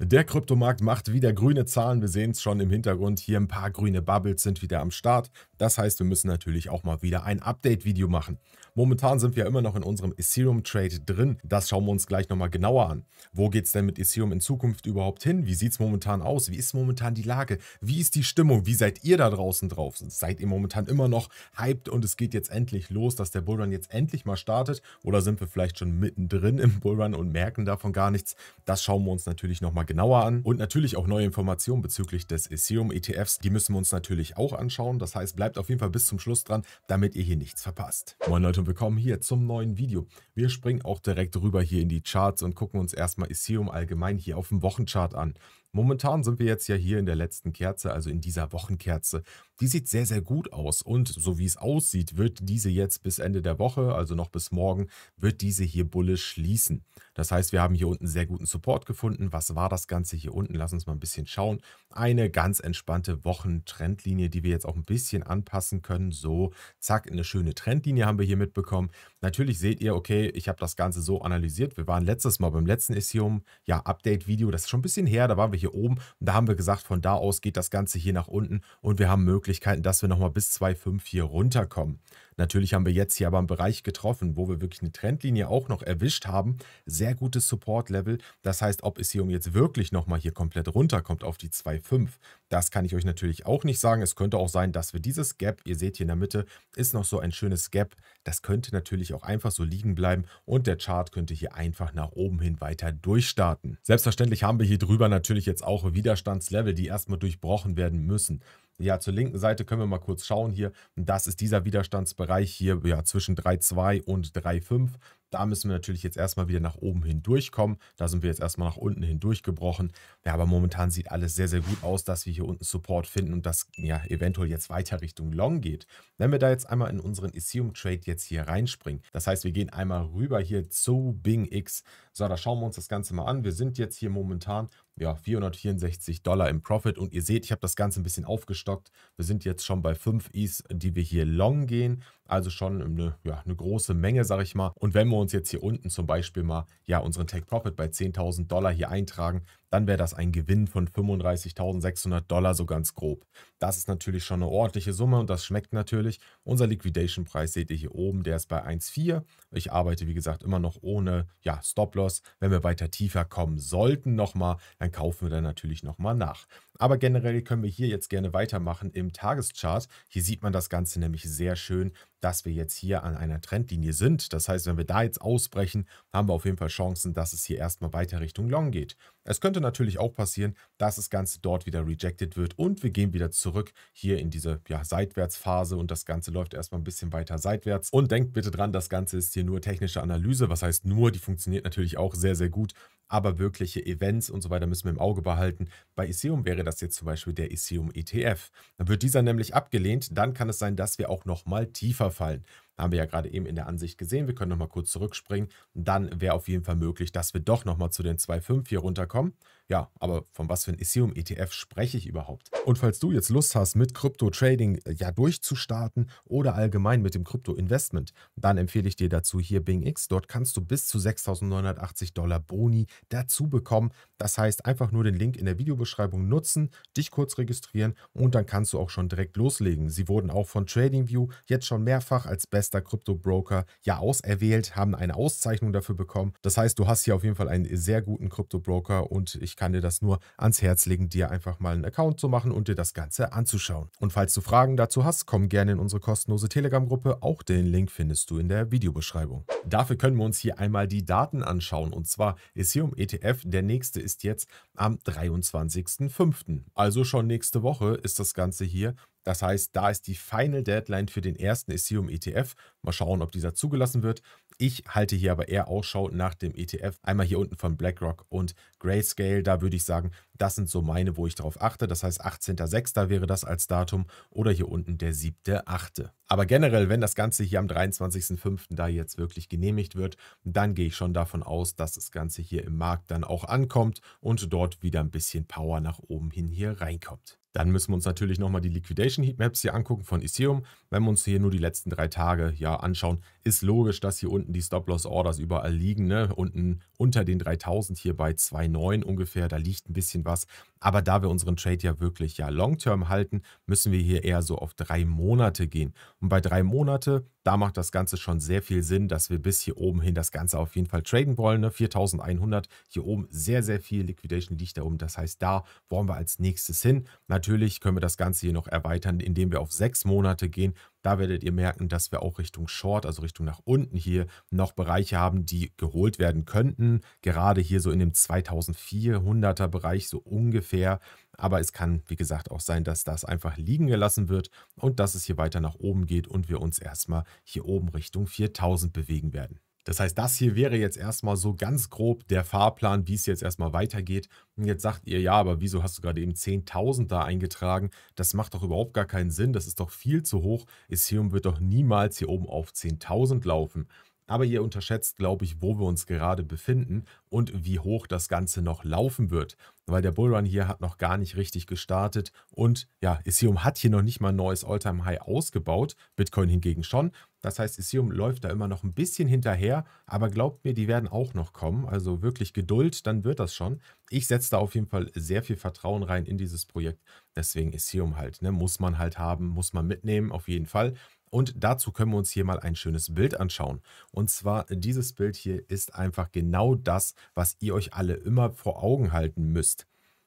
Der Kryptomarkt macht wieder grüne Zahlen. Wir sehen es schon im Hintergrund. Hier ein paar grüne Bubbles sind wieder am Start. Das heißt, wir müssen natürlich auch mal wieder ein Update-Video machen. Momentan sind wir immer noch in unserem Ethereum-Trade drin. Das schauen wir uns gleich nochmal genauer an. Wo geht es denn mit Ethereum in Zukunft überhaupt hin? Wie sieht es momentan aus? Wie ist momentan die Lage? Wie ist die Stimmung? Wie seid ihr da draußen drauf? Seid ihr momentan immer noch hyped und es geht jetzt endlich los, dass der Bullrun jetzt endlich mal startet? Oder sind wir vielleicht schon mittendrin im Bullrun und merken davon gar nichts? Das schauen wir uns natürlich nochmal genauer an. Und natürlich auch neue Informationen bezüglich des Ethereum ETFs, die müssen wir uns natürlich auch anschauen. Das heißt, bleibt auf jeden Fall bis zum Schluss dran, damit ihr hier nichts verpasst. Moin Leute und willkommen hier zum neuen Video. Wir springen auch direkt rüber hier in die Charts und gucken uns erstmal Ethereum allgemein hier auf dem Wochenchart an. Momentan sind wir jetzt ja hier in der letzten Kerze, also in dieser Wochenkerze. Die sieht sehr, sehr gut aus und so wie es aussieht, wird diese jetzt bis Ende der Woche, also noch bis morgen, wird diese hier Bulle schließen. Das heißt, wir haben hier unten sehr guten Support gefunden. Was war das Ganze hier unten? Lass uns mal ein bisschen schauen. Eine ganz entspannte Wochentrendlinie, die wir jetzt auch ein bisschen anpassen können. So, zack, eine schöne Trendlinie haben wir hier mitbekommen. Natürlich seht ihr, okay, ich habe das Ganze so analysiert. Wir waren letztes Mal beim letzten Isium, ja, Update-Video, das ist schon ein bisschen her, da waren wir hier oben. Und da haben wir gesagt, von da aus geht das Ganze hier nach unten und wir haben Möglichkeiten, dass wir nochmal bis 2,5 hier runterkommen. Natürlich haben wir jetzt hier aber einen Bereich getroffen, wo wir wirklich eine Trendlinie auch noch erwischt haben. Sehr gutes Support-Level. Das heißt, ob es Ethereum jetzt wirklich nochmal hier komplett runterkommt auf die 2,5, das kann ich euch natürlich auch nicht sagen. Es könnte auch sein, dass wir dieses Gap, ihr seht hier in der Mitte, ist noch so ein schönes Gap. Das könnte natürlich auch einfach so liegen bleiben und der Chart könnte hier einfach nach oben hin weiter durchstarten. Selbstverständlich haben wir hier drüber natürlich jetzt auch Widerstandslevel, die erstmal durchbrochen werden müssen ja, zur linken Seite können wir mal kurz schauen hier. Das ist dieser Widerstandsbereich hier ja, zwischen 3,2 und 3,5. Da müssen wir natürlich jetzt erstmal wieder nach oben hindurchkommen. Da sind wir jetzt erstmal nach unten hindurchgebrochen. Ja, aber momentan sieht alles sehr, sehr gut aus, dass wir hier unten Support finden und das ja eventuell jetzt weiter Richtung Long geht. Wenn wir da jetzt einmal in unseren Ethereum Trade jetzt hier reinspringen, das heißt, wir gehen einmal rüber hier zu Bing X. So, da schauen wir uns das Ganze mal an. Wir sind jetzt hier momentan ja, 464 Dollar im Profit. Und ihr seht, ich habe das Ganze ein bisschen aufgestockt. Wir sind jetzt schon bei 5 Is, die wir hier long gehen. Also schon eine, ja, eine große Menge, sage ich mal. Und wenn wir uns jetzt hier unten zum Beispiel mal ja, unseren Take Profit bei 10.000 Dollar hier eintragen, dann wäre das ein Gewinn von 35.600 Dollar so ganz grob. Das ist natürlich schon eine ordentliche Summe und das schmeckt natürlich. Unser Liquidation-Preis seht ihr hier oben, der ist bei 1,4. Ich arbeite, wie gesagt, immer noch ohne ja, Stop-Loss. Wenn wir weiter tiefer kommen sollten nochmal, dann kaufen wir dann natürlich nochmal nach. Aber generell können wir hier jetzt gerne weitermachen im Tageschart. Hier sieht man das Ganze nämlich sehr schön, dass wir jetzt hier an einer Trendlinie sind. Das heißt, wenn wir da jetzt ausbrechen, haben wir auf jeden Fall Chancen, dass es hier erstmal weiter Richtung Long geht. Es könnte natürlich auch passieren, dass das Ganze dort wieder rejected wird und wir gehen wieder zurück hier in diese ja, Seitwärtsphase und das Ganze läuft erstmal ein bisschen weiter seitwärts. Und denkt bitte dran, das Ganze ist hier nur technische Analyse. Was heißt nur, die funktioniert natürlich auch sehr, sehr gut. Aber wirkliche Events und so weiter müssen wir im Auge behalten. Bei Iseum wäre das jetzt zum Beispiel der Ethereum ETF. Dann wird dieser nämlich abgelehnt, dann kann es sein, dass wir auch nochmal tiefer fallen. Haben wir ja gerade eben in der Ansicht gesehen. Wir können nochmal kurz zurückspringen. Dann wäre auf jeden Fall möglich, dass wir doch nochmal zu den 2,5 hier runterkommen. Ja, aber von was für ein Ethereum-ETF spreche ich überhaupt? Und falls du jetzt Lust hast, mit Krypto-Trading äh, ja durchzustarten oder allgemein mit dem Krypto-Investment, dann empfehle ich dir dazu hier BingX. Dort kannst du bis zu 6.980 Dollar Boni dazu bekommen. Das heißt, einfach nur den Link in der Videobeschreibung nutzen, dich kurz registrieren und dann kannst du auch schon direkt loslegen. Sie wurden auch von TradingView jetzt schon mehrfach als bester Krypto-Broker ja auserwählt, haben eine Auszeichnung dafür bekommen. Das heißt, du hast hier auf jeden Fall einen sehr guten Krypto-Broker und ich kann dir das nur ans Herz legen, dir einfach mal einen Account zu machen und dir das Ganze anzuschauen. Und falls du Fragen dazu hast, komm gerne in unsere kostenlose Telegram-Gruppe. Auch den Link findest du in der Videobeschreibung. Dafür können wir uns hier einmal die Daten anschauen. Und zwar ist hier um ETF, der nächste ist jetzt am 23.05. Also schon nächste Woche ist das Ganze hier das heißt, da ist die Final Deadline für den ersten Ethereum ETF. Mal schauen, ob dieser zugelassen wird. Ich halte hier aber eher Ausschau nach dem ETF. Einmal hier unten von BlackRock und Grayscale. Da würde ich sagen, das sind so meine, wo ich darauf achte. Das heißt, 18.06. wäre das als Datum oder hier unten der 7.08. Aber generell, wenn das Ganze hier am 23.05. da jetzt wirklich genehmigt wird, dann gehe ich schon davon aus, dass das Ganze hier im Markt dann auch ankommt und dort wieder ein bisschen Power nach oben hin hier reinkommt. Dann müssen wir uns natürlich nochmal die Liquidation Heatmaps hier angucken von Ethereum. Wenn wir uns hier nur die letzten drei Tage ja anschauen, ist logisch, dass hier unten die Stop-Loss-Orders überall liegen. Ne? Unten unter den 3000 hier bei 2,9 ungefähr, da liegt ein bisschen was. Aber da wir unseren Trade ja wirklich ja long-term halten, müssen wir hier eher so auf drei Monate gehen. Und bei drei Monate, da macht das Ganze schon sehr viel Sinn, dass wir bis hier oben hin das Ganze auf jeden Fall traden wollen. Ne? 4100, hier oben sehr, sehr viel Liquidation liegt da oben. Das heißt, da wollen wir als nächstes hin. Natürlich können wir das Ganze hier noch erweitern, indem wir auf sechs Monate gehen. Da werdet ihr merken, dass wir auch Richtung Short, also Richtung nach unten hier, noch Bereiche haben, die geholt werden könnten. Gerade hier so in dem 2400er Bereich so ungefähr. Aber es kann, wie gesagt, auch sein, dass das einfach liegen gelassen wird und dass es hier weiter nach oben geht und wir uns erstmal hier oben Richtung 4000 bewegen werden. Das heißt, das hier wäre jetzt erstmal so ganz grob der Fahrplan, wie es jetzt erstmal weitergeht. Und jetzt sagt ihr, ja, aber wieso hast du gerade eben 10.000 da eingetragen? Das macht doch überhaupt gar keinen Sinn. Das ist doch viel zu hoch. Ethereum wird doch niemals hier oben auf 10.000 laufen. Aber ihr unterschätzt, glaube ich, wo wir uns gerade befinden und wie hoch das Ganze noch laufen wird. Weil der Bullrun hier hat noch gar nicht richtig gestartet und ja, Ethereum hat hier noch nicht mal ein neues Alltime high ausgebaut, Bitcoin hingegen schon. Das heißt, Ethereum läuft da immer noch ein bisschen hinterher, aber glaubt mir, die werden auch noch kommen. Also wirklich Geduld, dann wird das schon. Ich setze da auf jeden Fall sehr viel Vertrauen rein in dieses Projekt. Deswegen Ethereum halt, ne? muss man halt haben, muss man mitnehmen, auf jeden Fall. Und dazu können wir uns hier mal ein schönes Bild anschauen. Und zwar dieses Bild hier ist einfach genau das, was ihr euch alle immer vor Augen halten müsst.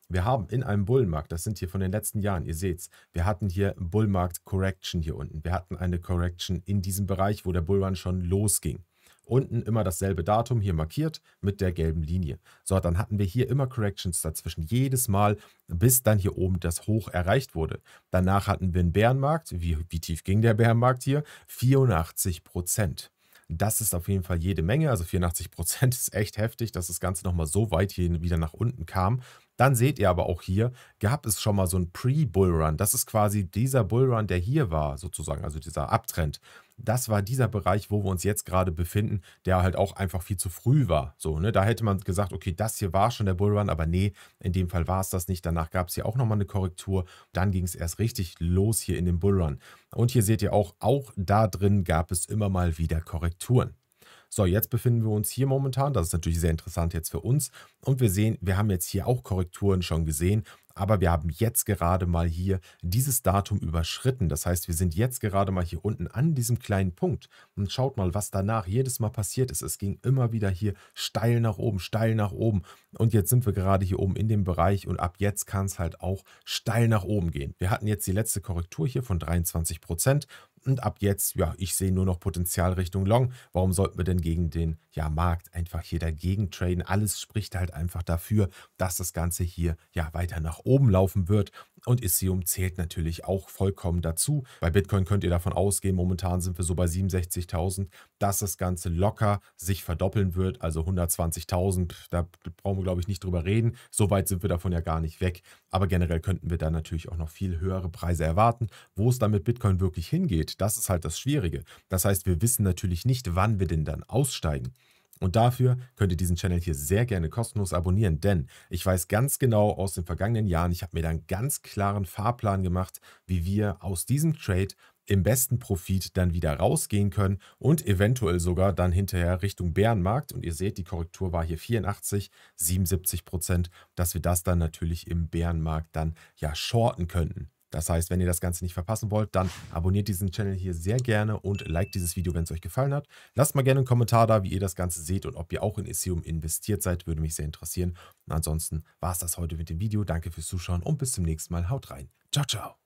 Wir haben in einem Bullenmarkt, das sind hier von den letzten Jahren, ihr seht's, wir hatten hier Bullmarkt Correction hier unten. Wir hatten eine Correction in diesem Bereich, wo der Bullrun schon losging unten immer dasselbe Datum hier markiert mit der gelben Linie. So, dann hatten wir hier immer Corrections dazwischen, jedes Mal, bis dann hier oben das Hoch erreicht wurde. Danach hatten wir einen Bärenmarkt. Wie, wie tief ging der Bärenmarkt hier? 84 Prozent. Das ist auf jeden Fall jede Menge. Also 84 Prozent ist echt heftig, dass das Ganze nochmal so weit hier wieder nach unten kam. Dann seht ihr aber auch hier, gab es schon mal so ein Pre-Bullrun. Das ist quasi dieser Bullrun, der hier war, sozusagen, also dieser Abtrend. Das war dieser Bereich, wo wir uns jetzt gerade befinden, der halt auch einfach viel zu früh war. So, ne? Da hätte man gesagt, okay, das hier war schon der Bullrun, aber nee, in dem Fall war es das nicht. Danach gab es hier auch nochmal eine Korrektur. Dann ging es erst richtig los hier in dem Bullrun. Und hier seht ihr auch, auch da drin gab es immer mal wieder Korrekturen. So, jetzt befinden wir uns hier momentan. Das ist natürlich sehr interessant jetzt für uns. Und wir sehen, wir haben jetzt hier auch Korrekturen schon gesehen. Aber wir haben jetzt gerade mal hier dieses Datum überschritten. Das heißt, wir sind jetzt gerade mal hier unten an diesem kleinen Punkt. Und schaut mal, was danach jedes Mal passiert ist. Es ging immer wieder hier steil nach oben, steil nach oben. Und jetzt sind wir gerade hier oben in dem Bereich. Und ab jetzt kann es halt auch steil nach oben gehen. Wir hatten jetzt die letzte Korrektur hier von 23 Prozent. Und ab jetzt, ja, ich sehe nur noch Potenzial Richtung Long. Warum sollten wir denn gegen den ja, Markt einfach hier dagegen traden? Alles spricht halt einfach dafür, dass das Ganze hier ja weiter nach oben laufen wird und Ethereum zählt natürlich auch vollkommen dazu. Bei Bitcoin könnt ihr davon ausgehen, momentan sind wir so bei 67.000, dass das Ganze locker sich verdoppeln wird, also 120.000, da brauchen wir glaube ich nicht drüber reden, so weit sind wir davon ja gar nicht weg, aber generell könnten wir da natürlich auch noch viel höhere Preise erwarten, wo es dann mit Bitcoin wirklich hingeht, das ist halt das Schwierige. Das heißt, wir wissen natürlich nicht, wann wir denn dann aussteigen. Und dafür könnt ihr diesen Channel hier sehr gerne kostenlos abonnieren, denn ich weiß ganz genau aus den vergangenen Jahren, ich habe mir da einen ganz klaren Fahrplan gemacht, wie wir aus diesem Trade im besten Profit dann wieder rausgehen können und eventuell sogar dann hinterher Richtung Bärenmarkt. Und ihr seht, die Korrektur war hier 84, 77 Prozent, dass wir das dann natürlich im Bärenmarkt dann ja shorten könnten. Das heißt, wenn ihr das Ganze nicht verpassen wollt, dann abonniert diesen Channel hier sehr gerne und liked dieses Video, wenn es euch gefallen hat. Lasst mal gerne einen Kommentar da, wie ihr das Ganze seht und ob ihr auch in Ethereum investiert seid, würde mich sehr interessieren. Und ansonsten war es das heute mit dem Video. Danke fürs Zuschauen und bis zum nächsten Mal. Haut rein. Ciao, ciao.